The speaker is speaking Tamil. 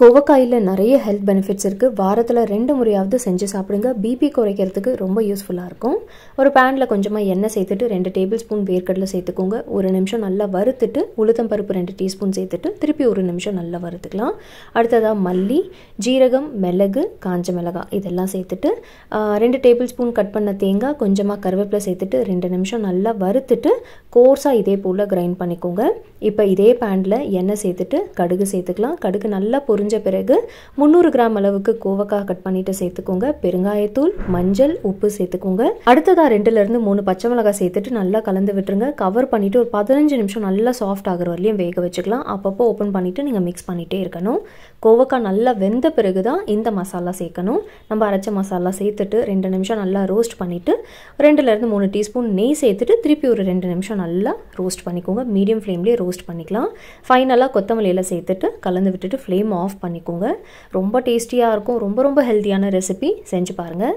கோவக்காயில் நிறைய ஹெல்த் பெனிஃபிட்ஸ் இருக்குது வாரத்தில் ரெண்டு முறையாவது செஞ்சு சாப்பிடுங்க பிபி குறைக்கிறதுக்கு ரொம்ப யூஸ்ஃபுல்லாக இருக்கும் ஒரு பேனில் கொஞ்சமாக எண்ணெய் சேர்த்துட்டு ரெண்டு டேபிள் ஸ்பூன் வேர்க்கடலை சேர்த்துக்கோங்க ஒரு நிமிஷம் நல்லா வறுத்துட்டு உளுத்தம் பருப்பு ரெண்டு டீஸ்பூன் சேர்த்துட்டு திருப்பி ஒரு நிமிஷம் நல்லா வறுத்துக்கலாம் அடுத்ததாக மல்லி ஜீரகம் மிளகு காஞ்ச மிளகாய் இதெல்லாம் சேர்த்துட்டு ரெண்டு டேபிள் ஸ்பூன் கட் பண்ண தேங்காய் கொஞ்சமாக கருவேப்பிலை சேர்த்துட்டு ரெண்டு நிமிஷம் நல்லா வறுத்துட்டு கோர்ஸாக இதே போல் கிரைண்ட் பண்ணிக்கோங்க இப்போ இதே பேனில் எண்ணெய் சேர்த்துட்டு கடுகு சேர்த்துக்கலாம் கடுகு நல்லா பொருள் பொரிஞ்ச பிறகு முந்நூறு கிராம் அளவுக்கு கோவக்காய் கட் பண்ணிட்டு சேர்த்துக்கோங்க பெருங்காயத்தூள் மஞ்சள் உப்பு சேர்த்துக்கோங்க அடுத்ததாக ரெண்டுல இருந்து மூணு பச்சை மிளகாய் சேர்த்துட்டு நல்லா கலந்து விட்டுருங்க கவர் பண்ணிட்டு ஒரு பதினஞ்சு நிமிஷம் நல்லா சாஃப்ட் ஆகிற வரலையும் வேக வச்சுக்கலாம் அப்பப்போ ஓப்பன் பண்ணிட்டு நீங்கள் மிக்ஸ் பண்ணிட்டே இருக்கணும் கோவக்காய் நல்லா வெந்த பிறகு தான் இந்த மசாலா சேர்க்கணும் நம்ம அரைச்ச மசாலா சேர்த்துட்டு ரெண்டு நிமிஷம் நல்லா ரோஸ்ட் பண்ணிட்டு ரெண்டுலேருந்து மூணு டீஸ்பூன் நெய் சேர்த்துட்டு திருப்பி ஒரு ரெண்டு நிமிஷம் நல்லா ரோஸ்ட் பண்ணிக்கோங்க மீடியம் ஃப்ளேம்லேயே ரோஸ்ட் பண்ணிக்கலாம் ஃபைனலாக கொத்தமல்லியில் சேர்த்துட்டு கலந்து விட்டுட்டு ஃப்ளேம் ஆஃப் பண்ணிக்கோங்க ரொம்ப டேஸ்டியாக இருக்கும் ரொம்ப ரொம்ப ஹெல்த்தியான ரெசிபி செஞ்சு பாருங்கள்